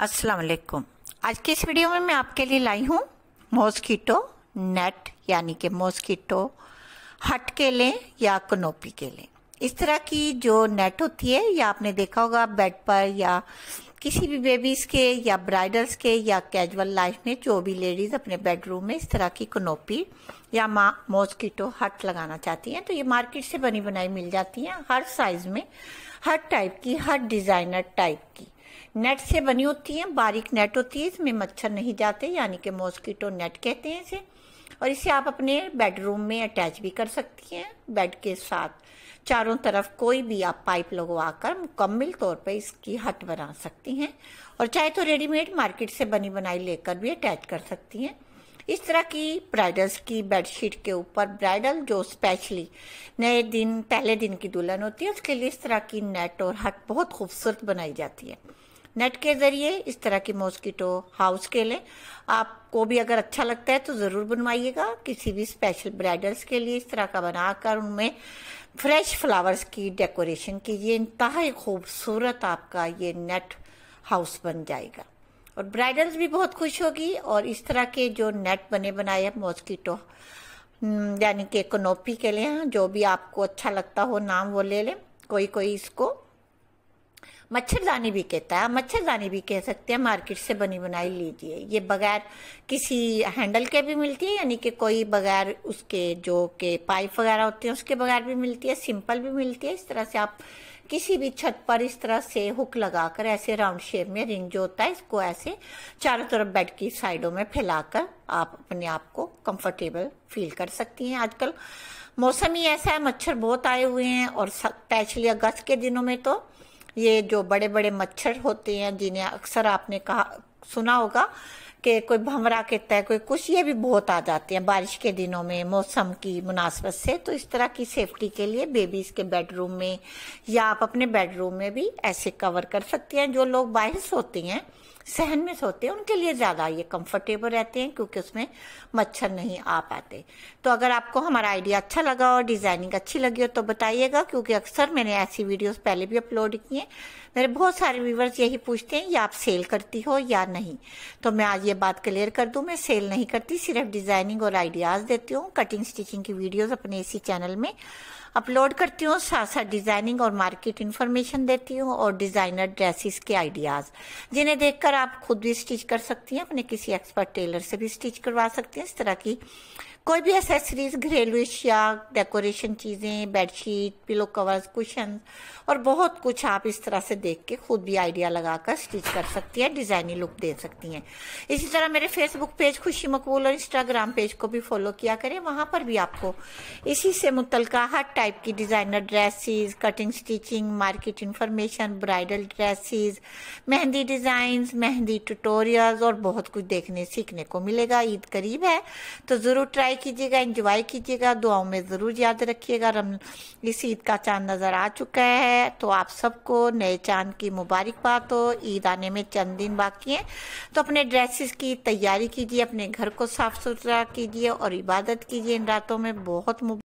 अस्सलाम वालेकुम आज की इस वीडियो में मैं आपके लिए लाई हूँ मॉस्किटो नेट यानी कि मॉस्किटो हट के लें या कनोपी के लें इस तरह की जो नेट होती है या आपने देखा होगा बेड पर या किसी भी बेबीज़ के या ब्राइडल्स के या कैजुअल लाइफ में जो भी लेडीज़ अपने बेडरूम में इस तरह की कनोपी या माँ मॉस्कीटो हट लगाना चाहती हैं तो ये मार्केट से बनी बनाई मिल जाती हैं हर साइज़ में हर टाइप की हर डिज़ाइनर टाइप की नेट से बनी होती हैं बारीक नेट होती है इसमें मच्छर नहीं जाते यानी कि मॉस्किटो नेट कहते हैं इसे और इसे आप अपने बेडरूम में अटैच भी कर सकती हैं बेड के साथ चारों तरफ कोई भी आप पाइप लगवा कर मुकम्मल तौर पर इसकी हट बना सकती हैं और चाहे तो रेडीमेड मार्केट से बनी बनाई लेकर भी अटैच कर सकती हैं इस तरह की ब्राइडल्स की बेडशीट के ऊपर ब्राइडल जो स्पेशली नए दिन पहले दिन की दुल्हन होती है उसके लिए इस तरह की नेट और हट बहुत खूबसूरत बनाई जाती है नेट के जरिए इस तरह की मॉस्किटो हाउस के लें आपको भी अगर अच्छा लगता है तो ज़रूर बनवाइएगा किसी भी स्पेशल ब्राइडल्स के लिए इस तरह का बनाकर उनमें फ्रेश फ्लावर्स की डेकोरेशन कीजिए इंतहा खूबसूरत आपका ये नेट हाउस बन जाएगा और ब्राइडल्स भी बहुत खुश होगी और इस तरह के जो नेट बने बनाए हैं मॉस्किटो हम्म, यानी कि कनोपी के लिए जो भी आपको अच्छा लगता हो नाम वो ले लें कोई कोई इसको मच्छरदानी भी कहता है मच्छरदानी भी कह सकते हैं मार्केट से बनी बनाई लीजिए ये बगैर किसी हैंडल के भी मिलती है यानी कि कोई बगैर उसके जो के पाइप वगैरह होते हैं उसके बगैर भी मिलती है सिंपल भी मिलती है इस तरह से आप किसी भी छत पर इस तरह से हुक लगाकर ऐसे राउंड शेप में रिंग जो होता है इसको ऐसे चारों तरफ बेड की साइडों में फैलाकर आप अपने आप को कंफर्टेबल फील कर सकती हैं आजकल मौसम ही ऐसा है मच्छर बहुत आए हुए हैं और स्पेशली अगस्त के दिनों में तो ये जो बड़े बड़े मच्छर होते हैं जिन्हें अक्सर आपने कहा सुना होगा कि कोई भमरा के तय कोई कुछ ये भी बहुत आ जाते हैं बारिश के दिनों में मौसम की मुनासबत से तो इस तरह की सेफ्टी के लिए बेबीज़ के बेडरूम में या आप अपने बेडरूम में भी ऐसे कवर कर सकते हैं जो लोग बाहर होती हैं सहन में सोते हैं उनके लिए ज़्यादा ये कंफर्टेबल रहते हैं क्योंकि उसमें मच्छर नहीं आ पाते तो अगर आपको हमारा आइडिया अच्छा लगा और डिज़ाइनिंग अच्छी लगी हो तो बताइएगा क्योंकि अक्सर मैंने ऐसी वीडियोस पहले भी अपलोड की हैं मेरे बहुत सारे व्यूवर्स यही पूछते हैं या आप सेल करती हो या नहीं तो मैं आज ये बात क्लियर कर दूं मैं सेल नहीं करती सिर्फ डिजाइनिंग और आइडियाज देती हूँ कटिंग स्टिचिंग की वीडियोज अपने इसी चैनल में अपलोड करती हूँ साथ साथ डिजाइनिंग और मार्केट इन्फॉर्मेशन देती हूँ और डिजाइनर ड्रेसेस के आइडियाज जिन्हें देखकर आप खुद भी स्टिच कर सकती हैं अपने किसी एक्सपर्ट टेलर से भी स्टिच करवा सकती हैं इस तरह की कोई भी एसेसरीज घरेलू अशिया डेकोरेशन चीज़ें बेडशीट पिलो कवर्स कुशन और बहुत कुछ आप इस तरह से देख के खुद भी आइडिया लगाकर स्टिच कर सकती हैं डिज़ाइनिंग लुक दे सकती हैं इसी तरह मेरे फेसबुक पेज खुशी मकबूल और इंस्टाग्राम पेज को भी फॉलो किया करें वहां पर भी आपको इसी से मुतल हर टाइप की designer dresses cutting stitching market information bridal dresses mehndi design mehndi tutorial और बहुत कुछ देखने सीखने को मिलेगा ईद करीब है तो ज़रूर ट्राई कीजिएगा इंजॉय कीजिएगा दुआओं में ज़रूर याद रखिएगा रम इस ईद का चांद नज़र आ चुका है तो आप सबको नए चांद की मुबारकबाद हो ईद आने में चंद दिन बाकी हैं तो अपने ड्रेसेस की तैयारी कीजिए अपने घर को साफ़ सुथरा कीजिए और इबादत कीजिए इन रातों में बहुत